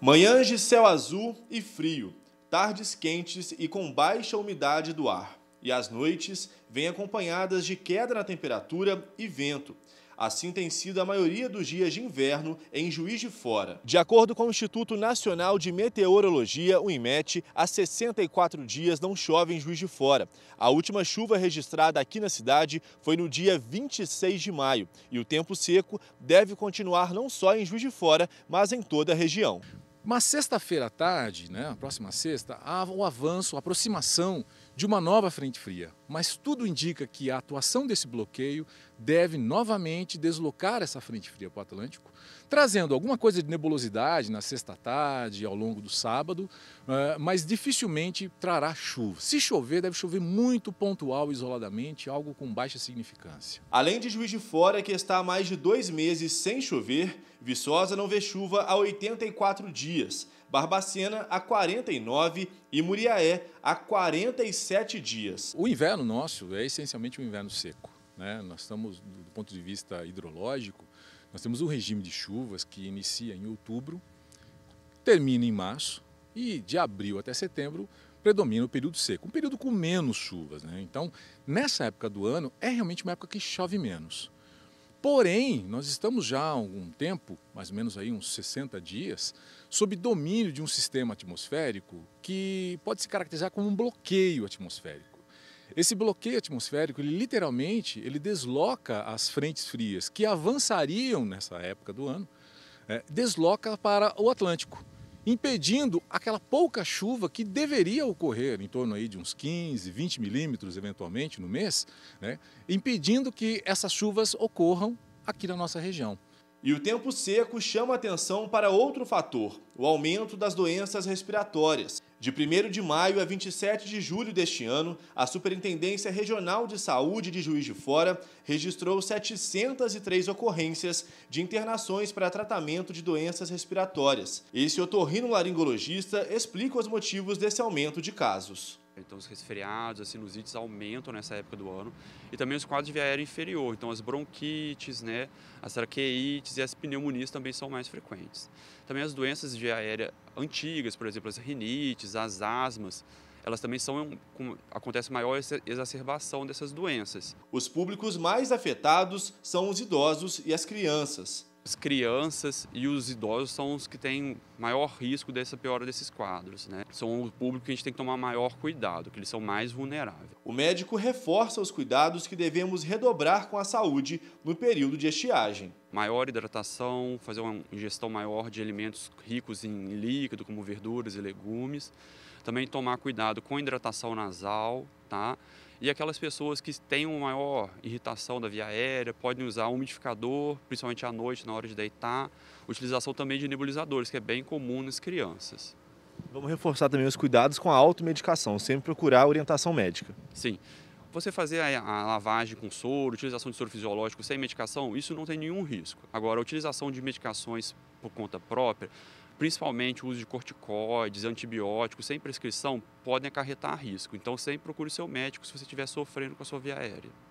Manhãs de céu azul e frio, tardes quentes e com baixa umidade do ar. E as noites vêm acompanhadas de queda na temperatura e vento. Assim tem sido a maioria dos dias de inverno em Juiz de Fora. De acordo com o Instituto Nacional de Meteorologia, o IMET, há 64 dias não chove em Juiz de Fora. A última chuva registrada aqui na cidade foi no dia 26 de maio. E o tempo seco deve continuar não só em Juiz de Fora, mas em toda a região. Uma sexta-feira à tarde, né, a próxima sexta, há o avanço, a aproximação de uma nova frente fria. Mas tudo indica que a atuação desse bloqueio deve novamente deslocar essa frente fria para o Atlântico, trazendo alguma coisa de nebulosidade na sexta-tarde, ao longo do sábado, eh, mas dificilmente trará chuva. Se chover, deve chover muito pontual, isoladamente, algo com baixa significância. Além de Juiz de Fora, que está há mais de dois meses sem chover, Viçosa não vê chuva há 84 dias, Barbacena há 49 e Muriaé há 47 dias. O inverno nosso é essencialmente um inverno seco. Né? Nós estamos, do ponto de vista hidrológico, nós temos um regime de chuvas que inicia em outubro, termina em março e de abril até setembro predomina o período seco, um período com menos chuvas. Né? Então, nessa época do ano, é realmente uma época que chove menos. Porém, nós estamos já há algum tempo, mais ou menos aí uns 60 dias, sob domínio de um sistema atmosférico que pode se caracterizar como um bloqueio atmosférico. Esse bloqueio atmosférico, ele literalmente, ele desloca as frentes frias que avançariam nessa época do ano, é, desloca para o Atlântico, impedindo aquela pouca chuva que deveria ocorrer, em torno aí de uns 15, 20 milímetros eventualmente no mês, né, impedindo que essas chuvas ocorram aqui na nossa região. E o tempo seco chama atenção para outro fator, o aumento das doenças respiratórias. De 1 de maio a 27 de julho deste ano, a Superintendência Regional de Saúde de Juiz de Fora registrou 703 ocorrências de internações para tratamento de doenças respiratórias. Esse otorrinolaringologista explica os motivos desse aumento de casos. Então, os resfriados, as sinusites aumentam nessa época do ano. E também os quadros de via aérea inferior. Então, as bronquites, né, as traqueites e as pneumonias também são mais frequentes. Também as doenças de via aérea antigas, por exemplo, as rinites, as asmas, elas também são acontece maior exacerbação dessas doenças. Os públicos mais afetados são os idosos e as crianças as crianças e os idosos são os que têm maior risco dessa piora desses quadros, né? São o público que a gente tem que tomar maior cuidado, que eles são mais vulneráveis. O médico reforça os cuidados que devemos redobrar com a saúde no período de estiagem. Maior hidratação, fazer uma ingestão maior de alimentos ricos em líquido, como verduras e legumes. Também tomar cuidado com hidratação nasal, tá? E aquelas pessoas que têm uma maior irritação da via aérea podem usar um umidificador, principalmente à noite, na hora de deitar. Utilização também de nebulizadores, que é bem comum nas crianças. Vamos reforçar também os cuidados com a automedicação, sempre procurar orientação médica. Sim. Você fazer a, lavagem com soro, utilização de soro fisiológico sem medicação, isso não tem nenhum risco. Agora, a utilização de medicações por conta própria, principalmente o uso de corticoides, antibióticos sem prescrição, podem acarretar risco. Então, sempre procure seu médico se você estiver sofrendo com a sua via aérea.